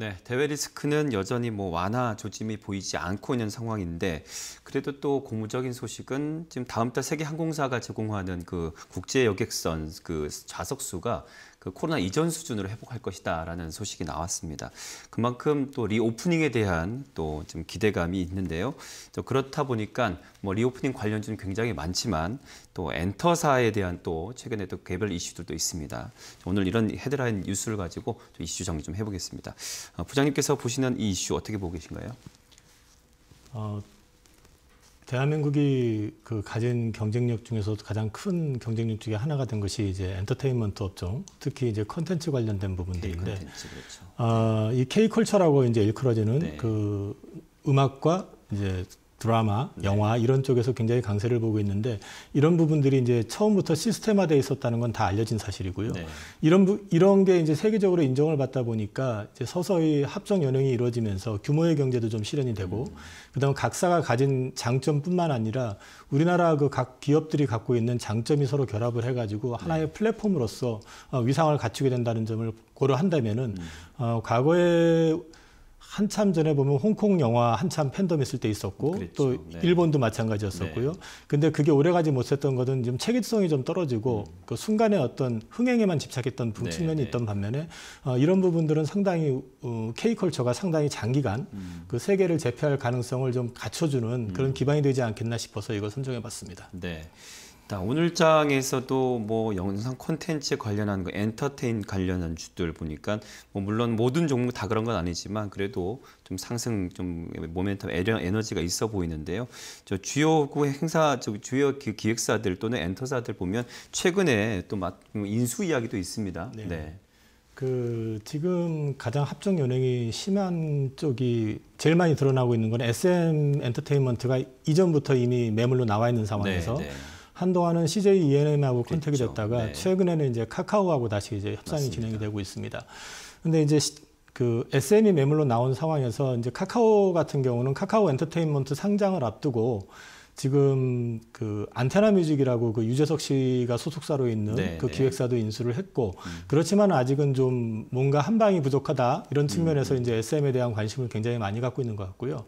네, 대외 리스크는 여전히 뭐 완화 조짐이 보이지 않고 있는 상황인데 그래도 또 고무적인 소식은 지금 다음 달 세계 항공사가 제공하는 그 국제 여객선 그 좌석 수가 그 코로나 이전 수준으로 회복할 것이다라는 소식이 나왔습니다. 그만큼 또 리오프닝에 대한 또 좀 기대감이 있는데요. 그렇다 보니까 뭐 리오프닝 관련주는 굉장히 많지만 또 엔터사에 대한 또 최근에 또 개별 이슈들도 있습니다. 오늘 이런 헤드라인 뉴스를 가지고 이슈 정리 좀 해보겠습니다. 어, 부장님께서 보시는 이 이슈 어떻게 보고 계신가요? 어, 대한민국이 그 가진 경쟁력 중에서도 가장 큰 경쟁력 중에 하나가 된 것이 이제 엔터테인먼트 업종, 특히 이제 컨텐츠 관련된 부분들인데, 그렇죠. 아, 이 K 컬처라고 이제 일컬어지는 네. 그 음악과 이제 드라마, 네. 영화 이런 쪽에서 굉장히 강세를 보고 있는데 이런 부분들이 이제 처음부터 시스템화돼 있었다는 건 다 알려진 사실이고요. 네. 이런 부, 이런 게 이제 세계적으로 인정을 받다 보니까 이제 서서히 합정 연행이 이루어지면서 규모의 경제도 좀 실현이 되고 음. 그다음 각사가 가진 장점뿐만 아니라 우리나라 그 각 기업들이 갖고 있는 장점이 서로 결합을 해가지고 네. 하나의 네. 플랫폼으로서 어, 위상을 갖추게 된다는 점을 고려한다면은 음. 어, 과거에 한참 전에 보면 홍콩 영화 한참 팬덤 있을 때 있었고 그랬죠. 또 그렇죠. 네. 일본도 마찬가지였었고요. 네. 근데 그게 오래가지 못했던 것은 좀 체계성이 좀 떨어지고 음. 그 순간의 어떤 흥행에만 집착했던 네. 측면이 네. 있던 반면에 어, 이런 부분들은 상당히 어, K컬처가 상당히 장기간 음. 그 세계를 제패할 가능성을 좀 갖춰주는 그런 음. 기반이 되지 않겠나 싶어서 이거 선정해봤습니다. 네. 오늘장에서도 뭐 영상 콘텐츠 관련한 거, 엔터테인 관련한 주들 보니까 뭐 물론 모든 종목 다 그런 건 아니지만 그래도 좀 상승 좀 모멘텀 에너지가 있어 보이는데요. 저 주요 그 행사, 저 주요 기획사들 또는 엔터사들 보면 최근에 또 막 인수 이야기도 있습니다. 네. 네. 그 지금 가장 합정 연행이 심한 쪽이 제일 많이 드러나고 있는 건 SM 엔터테인먼트가 이전부터 이미 매물로 나와 있는 네, 상황에서. 네, 네. 한동안은 CJ ENM하고 그렇죠. 컨택이 그렇죠. 됐다가 네. 최근에는 이제 카카오하고 다시 이제 협상이 맞습니다. 진행이 되고 있습니다. 근데 이제 그 SM이 e 매물로 나온 상황에서 이제 카카오 같은 경우는 카카오 엔터테인먼트 상장을 앞두고 지금 그 안테나 뮤직이라고 그 유재석 씨가 소속사로 있는 네, 그 네. 기획사도 인수를 했고 음. 그렇지만 아직은 좀 뭔가 한 방이 부족하다 이런 음, 측면에서 음. 이제 SM에 대한 관심을 굉장히 많이 갖고 있는 것 같고요.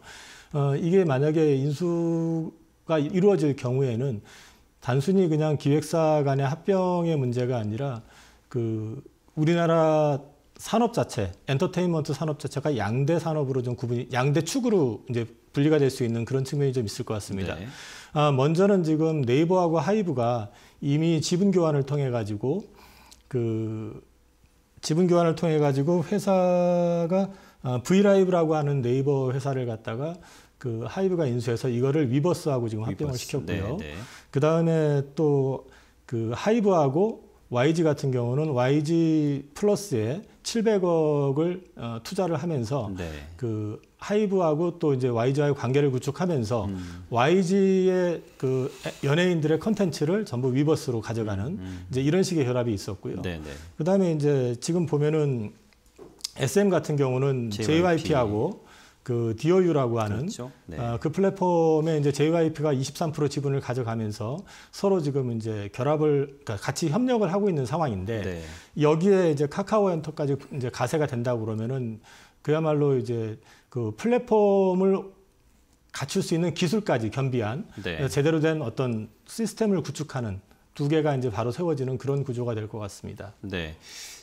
어 이게 만약에 인수가 이루어질 경우에는 단순히 그냥 기획사 간의 합병의 문제가 아니라 그 우리나라 산업 자체, 엔터테인먼트 산업 자체가 양대 산업으로 좀 구분이, 양대 축으로 이제 분리가 될 수 있는 그런 측면이 좀 있을 것 같습니다. 네. 아, 먼저는 지금 네이버하고 하이브가 이미 지분 교환을 통해 가지고 그 지분 교환을 통해 가지고 회사가 아, V라이브라고 하는 네이버 회사를 갖다가 그 하이브가 인수해서 이거를 위버스하고 지금 합병을 위버스. 시켰고요. 네, 네. 그다음에 또 그 하이브하고 YG 같은 경우는 YG 플러스에 700억을 어, 투자를 하면서 네. 그 하이브하고 또 이제 YG와의 관계를 구축하면서 음. YG의 그 연예인들의 컨텐츠를 전부 위버스로 가져가는 음. 음. 이제 이런 식의 결합이 있었고요. 네네. 네. 그다음에 이제 지금 보면은 SM 같은 경우는 JYP. 하고 그디 o 유라고 하는 그렇죠. 네. 어, 그 플랫폼에 이제 JYP가 23% 지분을 가져가면서 서로 지금 이제 결합을 그러니까 같이 협력을 하고 있는 상황인데 네. 여기에 이제 카카오 엔터까지 이제 가세가 된다 그러면은 그야말로 이제 그 플랫폼을 갖출 수 있는 기술까지 겸비한 네. 제대로 된 어떤 시스템을 구축하는 두 개가 이제 바로 세워지는 그런 구조가 될 것 같습니다. 네.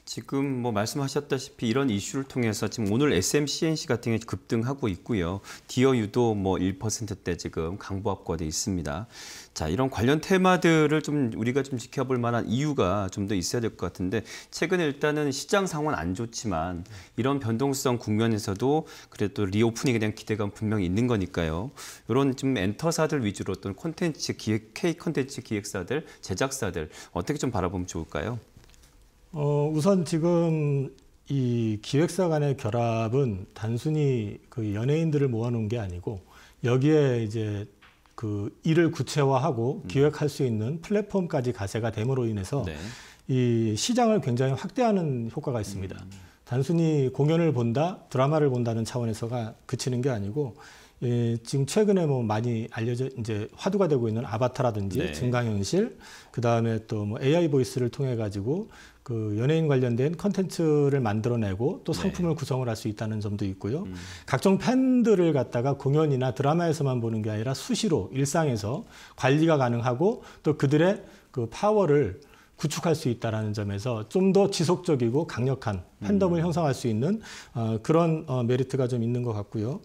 지금 뭐 말씀하셨다시피 이런 이슈를 통해서 지금 오늘 SM, CNC 같은 게 급등하고 있고요. 디어 유도 뭐 1%대 지금 강보합과돼 있습니다. 자, 이런 관련 테마들을 좀 우리가 좀 지켜볼 만한 이유가 좀 더 있어야 될 것 같은데 최근에 일단은 시장 상황은 안 좋지만 이런 변동성 국면에서도 그래도 리오프닝에 대한 기대감 분명히 있는 거니까요. 이런 좀 엔터사들 위주로 어떤 콘텐츠 기획, K 콘텐츠 기획사들, 제작사들 어떻게 좀 바라보면 좋을까요? 어, 우선 지금 이 기획사 간의 결합은 단순히 그 연예인들을 모아놓은 게 아니고 여기에 이제 그 일을 구체화하고 음. 기획할 수 있는 플랫폼까지 가세가 됨으로 인해서 네. 이 시장을 굉장히 확대하는 효과가 있습니다. 음. 단순히 공연을 본다, 드라마를 본다는 차원에서가 그치는 게 아니고 예, 지금 최근에 뭐 많이 알려져 이제 화두가 되고 있는 아바타라든지 네. 증강현실, 그 다음에 또 뭐 AI 보이스를 통해 가지고 그 연예인 관련된 컨텐츠를 만들어내고 또 네. 상품을 네. 구성을 할 수 있다는 점도 있고요. 음. 각종 팬들을 갖다가 공연이나 드라마에서만 보는 게 아니라 수시로 일상에서 관리가 가능하고 또 그들의 그 파워를 구축할 수 있다라는 점에서 좀 더 지속적이고 강력한 팬덤을 음. 형성할 수 있는 어, 그런 어, 메리트가 좀 있는 것 같고요.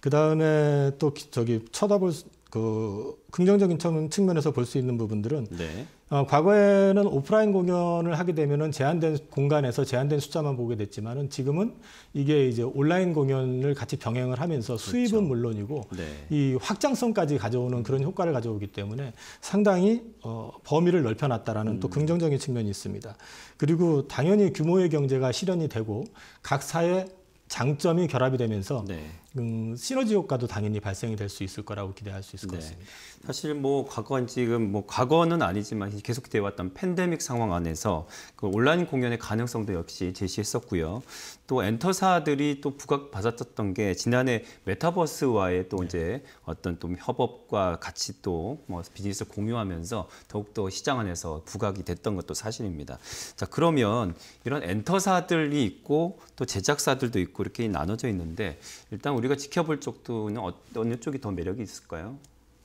그 다음에 또 저기 쳐다볼 그 긍정적인 측면에서 볼 수 있는 부분들은 네. 어, 과거에는 오프라인 공연을 하게 되면은 제한된 공간에서 제한된 숫자만 보게 됐지만은 지금은 이게 이제 온라인 공연을 같이 병행을 하면서 그렇죠. 수입은 그렇죠. 물론이고 네. 이 확장성까지 가져오는 그런 효과를 가져오기 때문에 상당히 어, 범위를 넓혀놨다라는 음. 또 긍정적인 측면이 있습니다. 그리고 당연히 규모의 경제가 실현이 되고 각사의 장점이 결합이 되면서 네. 음, 그 시너지 효과도 당연히 발생이 될 수 있을 거라고 기대할 수 있을 네. 것 같습니다. 사실 뭐 과거는 지금 뭐 과거는 아니지만 계속되어 왔던 팬데믹 상황 안에서 그 온라인 공연의 가능성도 역시 제시했었고요. 또 엔터사들이 또 부각받았던 게 지난해 메타버스와의 또 네. 이제 어떤 좀 협업과 같이 또뭐 비즈니스 공유하면서 더욱더 시장 안에서 부각이 됐던 것도 사실입니다. 자 그러면 이런 엔터사들이 있고 또 제작사들도 있고 이렇게 나눠져 있는데 일단 우리 우리가 지켜볼 쪽도 어, 어느 쪽이 더 매력이 있을까요?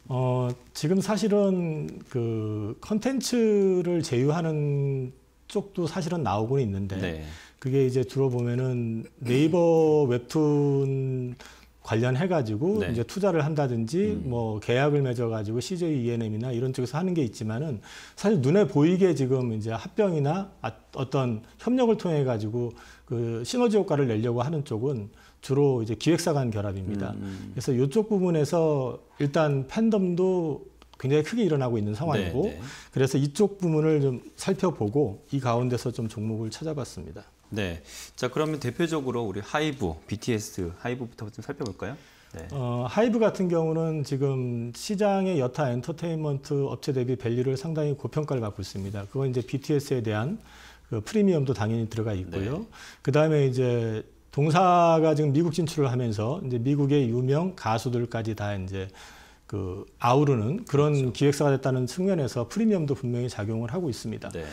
어, 지금 사실은 그 컨텐츠를 제휴하는 쪽도 사실은 나오고 있는데 네. 그게 이제 들어보면은 네이버 웹툰 관련해 가지고 네. 이제 투자를 한다든지 음. 뭐 계약을 맺어 가지고 CJ ENM이나 이런 쪽에서 하는 게 있지만은 사실 눈에 보이게 지금 이제 합병이나 아, 어떤 협력을 통해 가지고 그 시너지 효과를 내려고 하는 쪽은 주로 이제 기획사 간 결합입니다. 음. 음. 그래서 이쪽 부분에서 일단 팬덤도 굉장히 크게 일어나고 있는 상황이고 네, 네. 그래서 이쪽 부분을 좀 살펴보고 이 가운데서 좀 종목을 찾아봤습니다. 네. 자, 그러면 대표적으로 우리 하이브, BTS 하이브부터 좀 살펴볼까요? 네. 어, 하이브 같은 경우는 지금 시장의 여타 엔터테인먼트 업체 대비 밸류를 상당히 고평가를 받고 있습니다. 그건 이제 BTS에 대한 그 프리미엄도 당연히 들어가 있고요. 네. 그 다음에 이제 동사가 지금 미국 진출을 하면서 이제 미국의 유명 가수들까지 다 이제 그 아우르는 그런 그렇죠. 기획사가 됐다는 측면에서 프리미엄도 분명히 작용을 하고 있습니다. 네.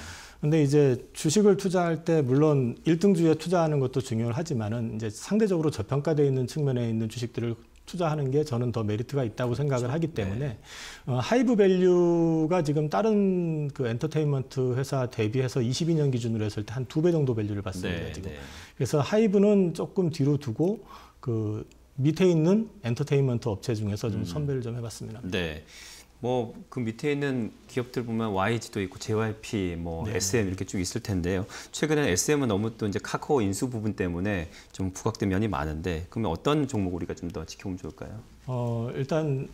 근데 이제 주식을 투자할 때 물론 일등주에 투자하는 것도 중요하지만은 이제 상대적으로 저평가되어 있는 측면에 있는 주식들을 투자하는 게 저는 더 메리트가 있다고 생각을 그렇죠. 하기 때문에 네. 어, 하이브 밸류가 지금 다른 그 엔터테인먼트 회사 대비해서 22년 기준으로 했을 때 한 두 배 정도 밸류를 받습니다 네, 지금. 네. 그래서 하이브는 조금 뒤로 두고 그 밑에 있는 엔터테인먼트 업체 중에서 좀 음. 선별을 좀 해봤습니다. 네. 뭐그 밑에 있는 기업들 보면 YG도 있고 JYP, 뭐 네. SM 이렇게 쭉 있을 텐데요. 최근에 SM은 너무 또 이제 카카오 인수 부분 때문에 좀 부각된 면이 많은데 그러면 어떤 종목 우리가 좀 더 지켜보면 좋을까요? 어 일단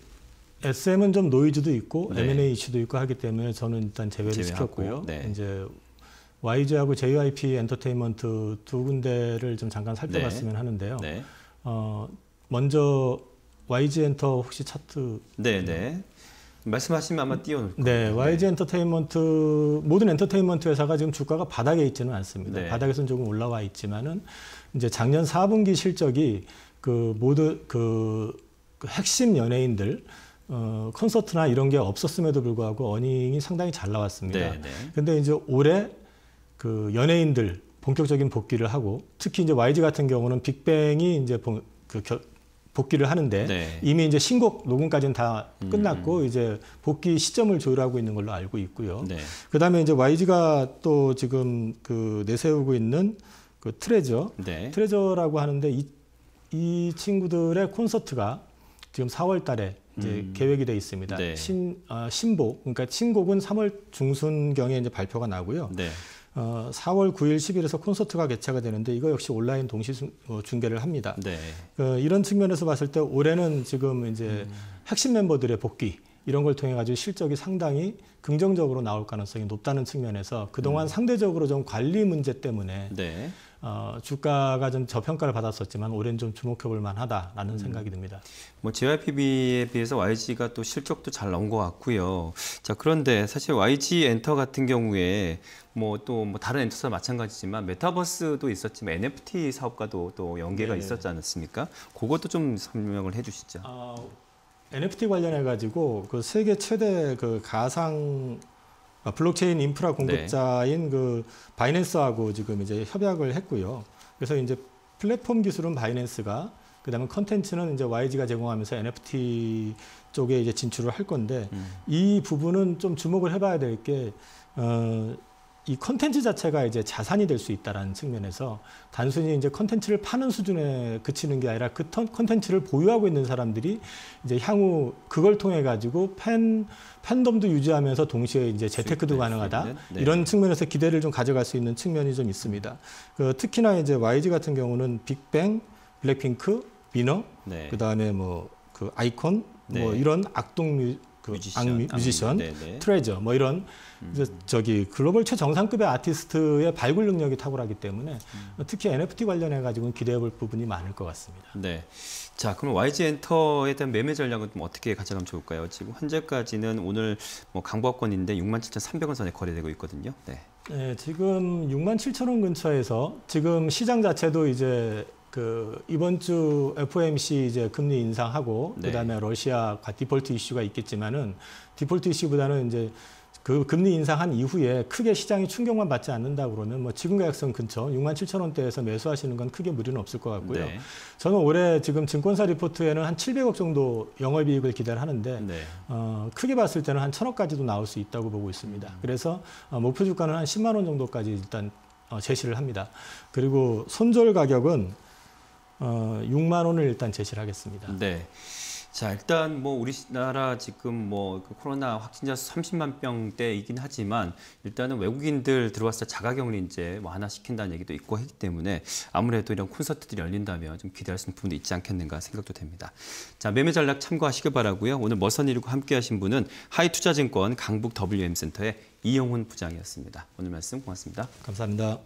SM은 좀 노이즈도 있고 네. M&A 이슈도 있고 하기 때문에 저는 일단 제외를 시켰고요. 네. 이제 YG하고 JYP 엔터테인먼트 두 군데를 좀 잠깐 네. 살펴봤으면 네. 하는데요. 네. 어, 먼저 YG 엔터 혹시 차트? 네, 네. 말씀하시면 아마 뛰어놀 거예요. 네, 네, YG 엔터테인먼트 모든 엔터테인먼트 회사가 지금 주가가 바닥에 있지는 않습니다. 네. 바닥에서는 조금 올라와 있지만은 이제 작년 4분기 실적이 그 모두 그, 그 핵심 연예인들 어, 콘서트나 이런 게 없었음에도 불구하고 어닝이 상당히 잘 나왔습니다. 네, 네. 근데 이제 올해 그 연예인들 본격적인 복귀를 하고 특히 이제 YG 같은 경우는 빅뱅이 이제 그 겨, 복귀를 하는데 네. 이미 이제 신곡 녹음까지는 다 음, 끝났고 음. 이제 복귀 시점을 조율하고 있는 걸로 알고 있고요. 네. 그다음에 이제 YG가 또 지금 그 내세우고 있는 그 트레저, 네. 트레저라고 하는데 이, 이 친구들의 콘서트가 지금 4월 달에 이제 음. 계획이 돼 있습니다. 네. 신 아, 신보 그러니까 신곡은 3월 중순경에 이제 발표가 나고요. 네. 어, 4월 9일, 10일에서 콘서트가 개최가 되는데 이거 역시 온라인 동시 어, 중계를 합니다. 네. 어, 이런 측면에서 봤을 때 올해는 지금 이제 음. 핵심 멤버들의 복귀 이런 걸 통해 가지고 실적이 상당히 긍정적으로 나올 가능성이 높다는 측면에서 그동안 음. 상대적으로 좀 관리 문제 때문에 네. 어, 주가가 좀 저평가를 받았었지만 올해는 좀 주목해볼 만하다라는 음. 생각이 듭니다. 뭐 JYPB에 비해서 YG가 또 실적도 잘 나온 것 같고요. 자 그런데 사실 YG 엔터 같은 경우에 뭐또뭐 뭐 다른 엔터사 마찬가지지만 메타버스도 있었지만 NFT 사업과도 또 연계가 네 있었지 않았습니까? 그것도 좀 설명을 해주시죠. 어, NFT 관련해 가지고 그 세계 최대 그 가상 아, 블록체인 인프라 네. 공급자인 네. 그 바이낸스하고 지금 이제 협약을 했고요. 그래서 이제 플랫폼 기술은 바이낸스가 그다음에 컨텐츠는 이제 YG가 제공하면서 NFT 쪽에 이제 진출을 할 건데 음. 이 부분은 좀 주목을 해봐야 될 게 어, 이 컨텐츠 자체가 이제 자산이 될 수 있다라는 측면에서 단순히 이제 컨텐츠를 파는 수준에 그치는 게 아니라 그 컨텐츠를 보유하고 있는 사람들이 이제 향후 그걸 통해 가지고 팬 팬덤도 유지하면서 동시에 이제 재테크도 가능하다 네. 이런 측면에서 기대를 좀 가져갈 수 있는 측면이 좀 있습니다. 그 특히나 이제 YG 같은 경우는 빅뱅, 블랙핑크, 비너, 네. 그다음에 뭐 그 아이콘 뭐 네. 이런 악동 그 뮤지션, 악뮤, 뮤지션 네, 네. 트레저 뭐 이런 음. 저기 글로벌 최정상급의 아티스트의 발굴 능력이 탁월하기 때문에 음. 특히 NFT 관련해 가지고는 기대해 볼 부분이 많을 것 같습니다. 네. 자, 그럼 YG 엔터에 대한 매매 전략은 어떻게 가져가면 좋을까요? 지금 현재까지는 오늘 뭐강보권인데 67,300원 선에 거래되고 있거든요. 네. 네, 지금 67,000원 근처에서 지금 시장 자체도 이제 그 이번 주 FOMC 이제 금리 인상하고 네. 그다음에 러시아가 디폴트 이슈가 있겠지만은 디폴트 이슈보다는 이제 그 금리 인상한 이후에 크게 시장이 충격만 받지 않는다 그러면 뭐 지금 가격선 근처 6만 7천 원대에서 매수하시는 건 크게 무리는 없을 것 같고요. 네. 저는 올해 지금 증권사 리포트에는 한 700억 정도 영업이익을 기대하는데 네. 어, 크게 봤을 때는 한천억까지도 나올 수 있다고 보고 있습니다. 음. 그래서 어, 목표 주가는 한 10만 원 정도까지 일단 어, 제시를 합니다. 그리고 손절 가격은 어, 6만 원을 일단 제시를 하겠습니다. 네. 자 일단 뭐 우리나라 지금 뭐 그 코로나 확진자 30만 명대이긴 하지만 일단은 외국인들 들어왔을 때 자가격리제 뭐 하나 시킨다는 얘기도 있고 했기 때문에 아무래도 이런 콘서트들이 열린다면 좀 기대할 수 있는 부분도 있지 않겠는가 생각도 됩니다. 자 매매 전략 참고하시길 바라고요. 오늘 머선일과 함께하신 분은 하이투자증권 강북 WM센터의 이영훈 부장이었습니다. 오늘 말씀 고맙습니다. 감사합니다.